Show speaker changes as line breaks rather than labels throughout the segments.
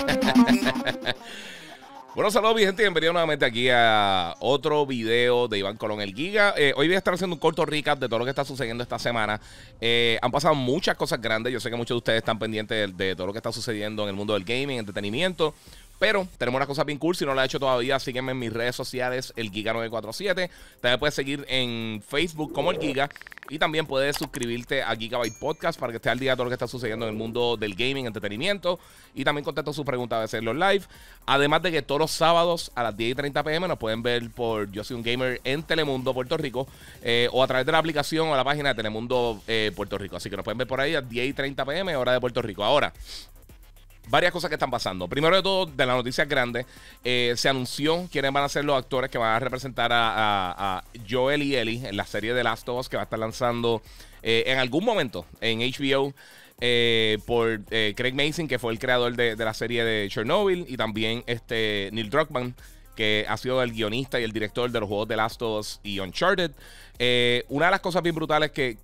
bueno, saludos, mi gente. Bienvenido nuevamente aquí a otro video de Iván Colón el Giga. Eh, hoy voy a estar haciendo un corto recap de todo lo que está sucediendo esta semana. Eh, han pasado muchas cosas grandes. Yo sé que muchos de ustedes están pendientes de todo lo que está sucediendo en el mundo del gaming, entretenimiento pero tenemos una cosa bien cool. Si no la he hecho todavía, sígueme en mis redes sociales, el Giga947. También puedes seguir en Facebook como el Giga. Y también puedes suscribirte a Gigabyte Podcast para que esté al día de todo lo que está sucediendo en el mundo del gaming, entretenimiento. Y también contesto sus preguntas a veces en los live. Además de que todos los sábados a las 10 y 30 pm nos pueden ver por Yo Soy un Gamer en Telemundo, Puerto Rico. Eh, o a través de la aplicación o la página de Telemundo eh, Puerto Rico. Así que nos pueden ver por ahí a 10 y 30 pm, hora de Puerto Rico. Ahora, varias cosas que están pasando. Primero de todo, de las noticias grandes, eh, se anunció quiénes van a ser los actores que van a representar a, Joel y Ellie en la serie de Last of Us que va a estar lanzando eh, en algún momento en HBO. Eh, por Craig Mason, que fue el creador de, la serie de Chernobyl, y también este Neil Druckmann, que ha sido el guionista y el director de los juegos de Last of Us y Uncharted. una de las cosas bien brutales que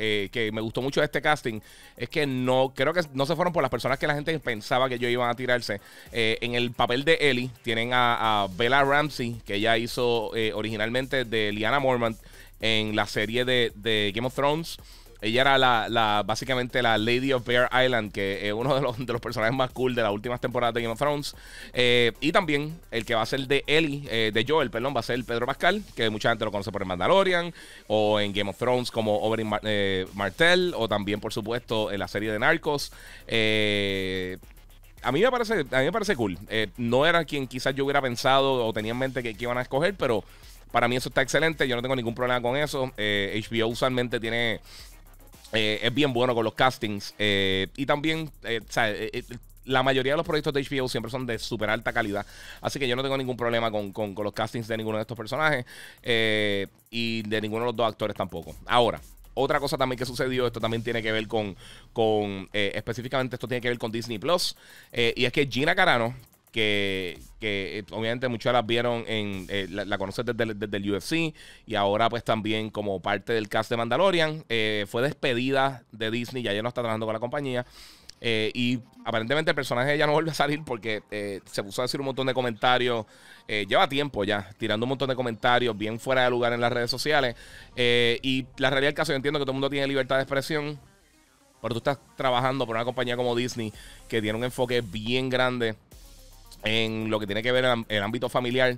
eh, que me gustó mucho de este casting es que no creo que no se fueron por las personas que la gente pensaba que yo iban a tirarse. Eh, en el papel de Ellie tienen a, Bella Ramsey, que ella hizo eh, originalmente de Liana Mormont en la serie de, de Game of Thrones. Ella era la, básicamente la Lady of Bear Island, que es uno de los, de los personajes más cool de las últimas temporadas de Game of Thrones. Eh, y también el que va a ser de Ellie, eh, de Joel, perdón, va a ser Pedro Pascal, que mucha gente lo conoce por el Mandalorian, o en Game of Thrones como Oberyn Martel eh, Martell, o también, por supuesto, en la serie de Narcos. a mí me parece, a parece cool. no era quien quizás yo hubiera pensado o tenía en mente que, iban a escoger, pero para mí eso está excelente. Yo no tengo ningún problema con eso. HBO usualmente tiene eh, es bien bueno con los castings. Eh, y también, eh, la mayoría de los proyectos de HBO siempre son de súper alta calidad. Así que yo no tengo ningún problema con, los castings de ninguno de estos personajes. y de ninguno de los dos actores tampoco. Ahora, otra cosa también que sucedió, esto también tiene que ver con, con específicamente esto tiene que ver con Disney Plus, y es que Gina Carano, que, eh, obviamente muchas las vieron en, eh, la, conocen desde, el UFC y ahora pues también como parte del cast de Mandalorian, eh, fue despedida de Disney, ya ella no está trabajando con la compañía. y aparentemente el personaje ya no vuelve a salir porque se puso a decir un montón de comentarios. lleva tiempo ya, tirando un montón de comentarios bien fuera de lugar en las redes sociales. y la realidad del caso, yo entiendo que todo el mundo tiene libertad de expresión. Pero tú estás trabajando por una compañía como Disney que tiene un enfoque bien grande en lo que tiene que ver el, el ámbito familiar.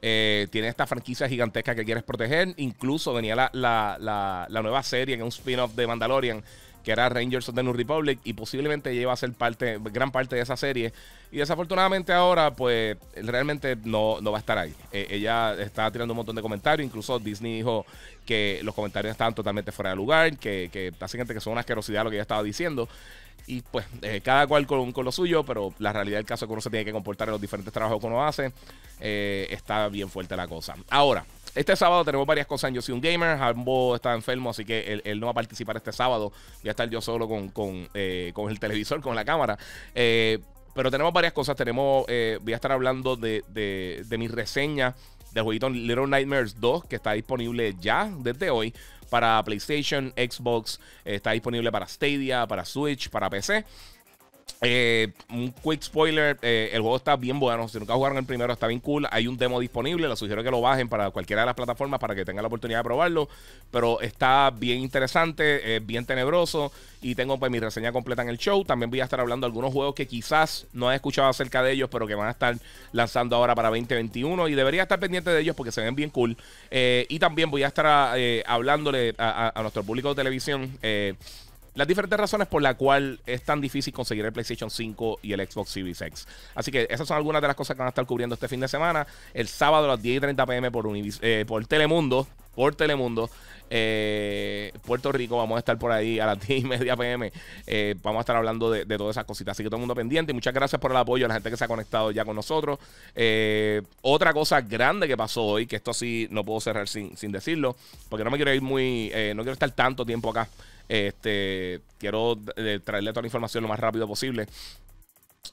Eh, tiene esta franquicia gigantesca que quieres proteger. Incluso venía la, la, la, la nueva serie, en un spin-off de Mandalorian, que era Rangers of the New Republic, y posiblemente lleva a ser parte, gran parte de esa serie. Y desafortunadamente ahora, pues, realmente no, no va a estar ahí. Eh, ella está tirando un montón de comentarios, incluso Disney dijo que los comentarios estaban totalmente fuera de lugar, que, que básicamente que son una asquerosidad lo que ella estaba diciendo. Y pues, eh, cada cual con, lo suyo, pero la realidad del caso es que uno se tiene que comportar en los diferentes trabajos que uno hace. Eh, está bien fuerte la cosa. Ahora, este sábado tenemos varias cosas en Yo soy un gamer. Jambo está enfermo, así que él, no va a participar este sábado. Voy a estar yo solo con, eh, el televisor, con la cámara. Eh, pero tenemos varias cosas. Tenemos, eh, voy a estar hablando de, de mi reseña del jueguito Little Nightmares 2, que está disponible ya desde hoy para PlayStation, Xbox, está disponible para Stadia, para Switch, para PC. Eh, un quick spoiler, eh, el juego está bien bueno. Si nunca jugaron el primero, está bien cool. Hay un demo disponible, les sugiero que lo bajen para cualquiera de las plataformas para que tengan la oportunidad de probarlo. Pero está bien interesante, bien tenebroso. Y tengo pues mi reseña completa en el show. También voy a estar hablando de algunos juegos que quizás no he escuchado acerca de ellos, pero que van a estar lanzando ahora para 2021. Y debería estar pendiente de ellos porque se ven bien cool. Eh, y también voy a estar hablándole a, a, nuestro público de televisión las diferentes razones por las cuales es tan difícil conseguir el PlayStation 5 y el Xbox Series X. Así que esas son algunas de las cosas que van a estar cubriendo este fin de semana. El sábado a las 10 y 30 pm por, eh, por Telemundo. Por Telemundo. Eh, Puerto Rico, vamos a estar por ahí a las 10 y media pm. Eh, vamos a estar hablando de, todas esas cositas. Así que todo el mundo pendiente. muchas gracias por el apoyo a la gente que se ha conectado ya con nosotros. otra cosa grande que pasó hoy, que esto sí no puedo cerrar sin, sin decirlo, porque no me quiero ir muy. no quiero estar tanto tiempo acá. Este, quiero eh, traerle toda la información lo más rápido posible.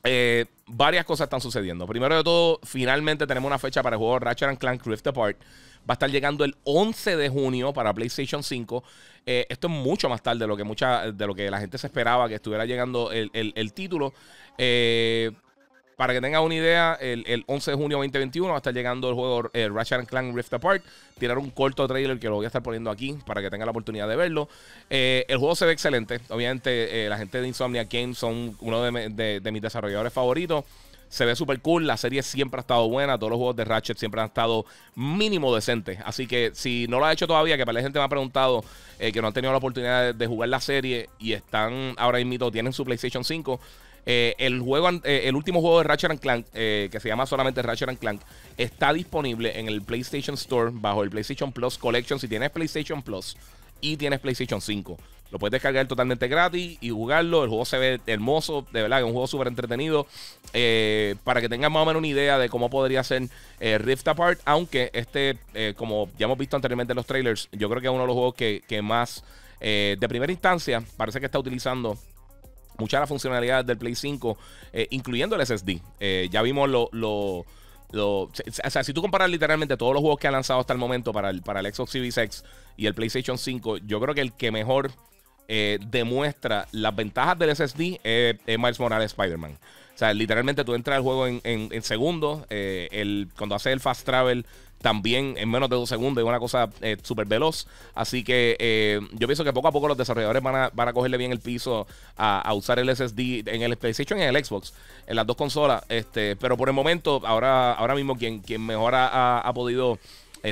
Eh, varias cosas están sucediendo. Primero de todo, finalmente tenemos una fecha para el juego Ratchet Clank Rift Apart. Va a estar llegando el 11 de junio para PlayStation 5. Eh, esto es mucho más tarde de lo que mucha, de lo que la gente se esperaba que estuviera llegando el, el título. Eh, para que tengan una idea, el, 11 de junio de 2021 va a estar llegando el juego eh, Ratchet Clank Rift Apart. Tirar un corto trailer que lo voy a estar poniendo aquí para que tengan la oportunidad de verlo. Eh, el juego se ve excelente. Obviamente, eh, la gente de Insomnia Games son uno de, mis desarrolladores favoritos. Se ve súper cool. La serie siempre ha estado buena. Todos los juegos de Ratchet siempre han estado mínimo decentes. Así que si no lo ha hecho todavía, que para la gente me ha preguntado que no han tenido la oportunidad de, jugar la serie y están ahora mismo, tienen su PlayStation 5. Eh, el, juego, eh, el último juego de Ratchet Clank, eh, que se llama solamente Ratchet Clank, está disponible en el PlayStation Store bajo el PlayStation Plus Collection. Si tienes PlayStation Plus y tienes PlayStation 5, lo puedes descargar totalmente gratis y jugarlo. El juego se ve hermoso, de verdad, es un juego súper entretenido. para que tengas más o menos una idea de cómo podría ser Rift Apart, aunque este, como ya hemos visto anteriormente en los trailers, yo creo que es uno de los juegos que, que más, de primera instancia, parece que está utilizando muchas de las funcionalidades del Play 5, eh, incluyendo el SSD. Eh, ya vimos lo, O sea, si tú comparas literalmente todos los juegos que ha lanzado hasta el momento para el, para el Xbox Series X y el PlayStation 5, yo creo que el que mejor eh, demuestra las ventajas del SSD es, es Miles Morales Spider-Man. O sea, literalmente tú entras al juego en, segundos. Eh, el, cuando haces el fast travel, también en menos de dos segundos. Es una cosa eh, súper veloz. Así que eh, yo pienso que poco a poco los desarrolladores van a, cogerle bien el piso a, usar el SSD en el PlayStation y en el Xbox, en las dos consolas. Este, pero por el momento, ahora, ahora mismo, quien, quien mejor ha, podido.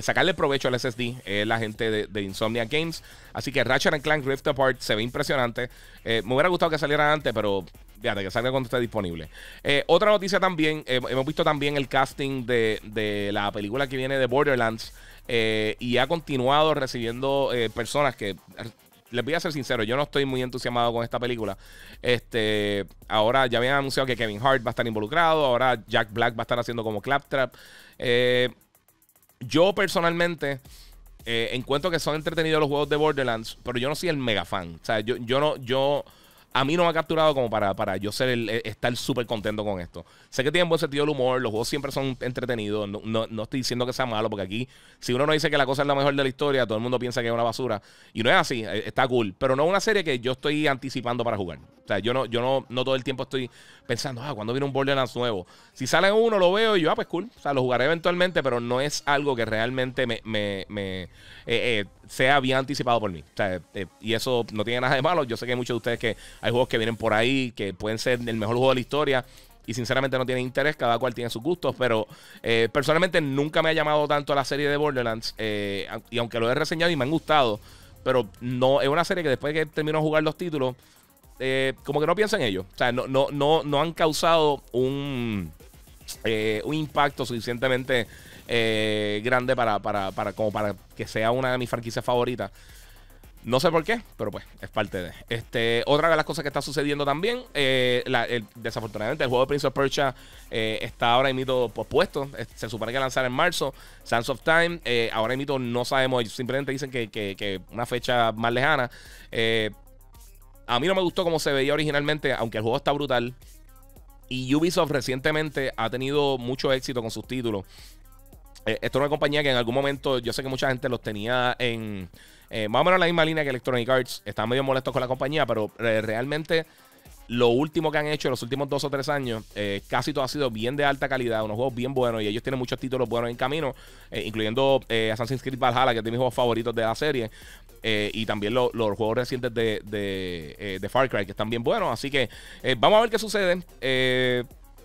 sacarle provecho al SSD es la gente de, Insomnia Games. Así que Ratchet Clank Rift Apart se ve impresionante. me hubiera gustado que saliera antes, pero Fíjate, que salga cuando esté disponible. Eh, otra noticia también, eh, hemos visto también el casting de, la película que viene de Borderlands eh, y ha continuado recibiendo personas que les voy a ser sincero, yo no estoy muy entusiasmado con esta película. Este, ahora ya habían anunciado que Kevin Hart va a estar involucrado, ahora Jack Black va a estar haciendo como Claptrap. yo personalmente encuentro que son entretenidos los juegos de Borderlands, pero yo no soy el mega fan. O sea, yo, yo no, yo a mí no me ha capturado como para, para yo ser el, estar súper contento con esto. Sé que tienen buen sentido el humor, los juegos siempre son entretenidos. No, no, estoy diciendo que sea malo, porque aquí, si uno no dice que la cosa es la mejor de la historia, todo el mundo piensa que es una basura. Y no es así, eh, está cool. Pero no es una serie que yo estoy anticipando para jugar yo no, yo no, no todo el tiempo estoy pensando, ah, ¿cuándo viene un Borderlands nuevo? Si sale uno, lo veo y yo, ah, pues cool. O sea, lo jugaré eventualmente, pero no es algo que realmente me, me, me eh, eh, sea bien anticipado por mí. Eh, y eso no tiene nada de malo. Yo sé que hay muchos de ustedes que hay juegos que vienen por ahí, que pueden ser el mejor juego de la historia. Y sinceramente no tiene interés, cada cual tiene sus gustos, pero personalmente nunca me ha llamado tanto a la serie de Borderlands. y aunque lo he reseñado y me han gustado, pero no es una serie que después que termino de jugar los títulos, eh, como que no piensan en ellos. O sea, no, no, no, no han causado un, eh, un impacto suficientemente eh, grande para, como para que sea una de mis franquicias favoritas. No sé por qué, pero pues es parte de. Este, otra de las cosas que está sucediendo también, desafortunadamente el juego de Prince of Persia está ahora En mito pospuesto. Se supone que lanzar en marzo, Sands of Time. Ahora en mito no sabemos, simplemente dicen que, que una fecha más lejana. A mí no me gustó como se veía originalmente, aunque el juego está brutal. Y Ubisoft recientemente ha tenido mucho éxito con sus títulos. Eh, esto es una compañía que en algún momento, yo sé que mucha gente los tenía en. Eh, más o menos la misma línea que Electronic Arts. Estaban medio molestos con la compañía, pero eh, realmente lo último que han hecho en los últimos dos o tres años, eh, casi todo ha sido bien de alta calidad, unos juegos bien buenos y ellos tienen muchos títulos buenos en camino, eh, incluyendo eh, Assassin's Creed Valhalla, que es de mis juegos favoritos de la serie, y también los juegos recientes de, Far Cry, que están bien buenos. Así que vamos a ver qué sucede.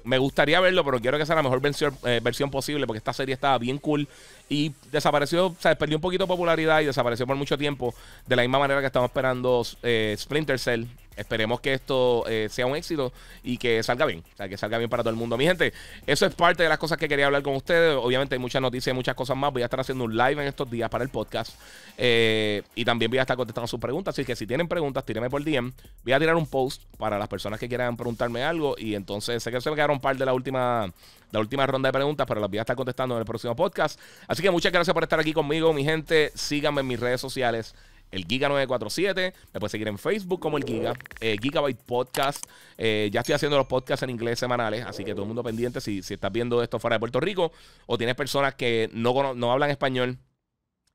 me gustaría verlo, pero quiero que sea la mejor versión, posible, porque esta serie estaba bien cool y desapareció, o sea, perdió un poquito de popularidad y desapareció por mucho tiempo, de la misma manera que estamos esperando Splinter Cell Esperemos que esto eh, sea un éxito y que salga bien. O sea, que salga bien para todo el mundo. Mi gente, eso es parte de las cosas que quería hablar con ustedes. Obviamente hay muchas noticias y muchas cosas más. Voy a estar haciendo un live en estos días para el podcast. Eh, y también voy a estar contestando sus preguntas. Así que si tienen preguntas, tírenme por DM. Voy a tirar un post para las personas que quieran preguntarme algo. Y entonces sé que se me quedaron un par de la última, la última ronda de preguntas, pero las voy a estar contestando en el próximo podcast. Así que muchas gracias por estar aquí conmigo, mi gente. Síganme en mis redes sociales el Giga947. Me puedes seguir en Facebook como el Giga, eh, Gigabyte Podcast. Eh, ya estoy haciendo los podcasts en inglés semanales, así que todo el mundo pendiente si, si estás viendo esto fuera de Puerto Rico o tienes personas que no, no hablan español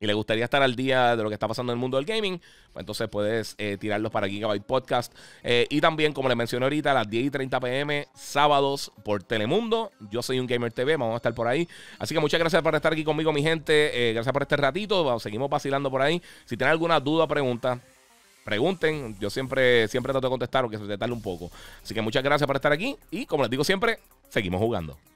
y le gustaría estar al día de lo que está pasando en el mundo del gaming, pues entonces puedes eh, tirarlos para Gigabyte Podcast. Eh, y también, como les mencioné ahorita, a las 10 y 30 pm, sábados por Telemundo. Yo soy un Gamer TV, vamos a estar por ahí. Así que muchas gracias por estar aquí conmigo, mi gente. Eh, gracias por este ratito. vamos seguimos vacilando por ahí. Si tienen alguna duda o pregunta, pregunten. Yo siempre, siempre trato de contestar, que se tarde un poco. Así que muchas gracias por estar aquí. Y como les digo siempre, seguimos jugando.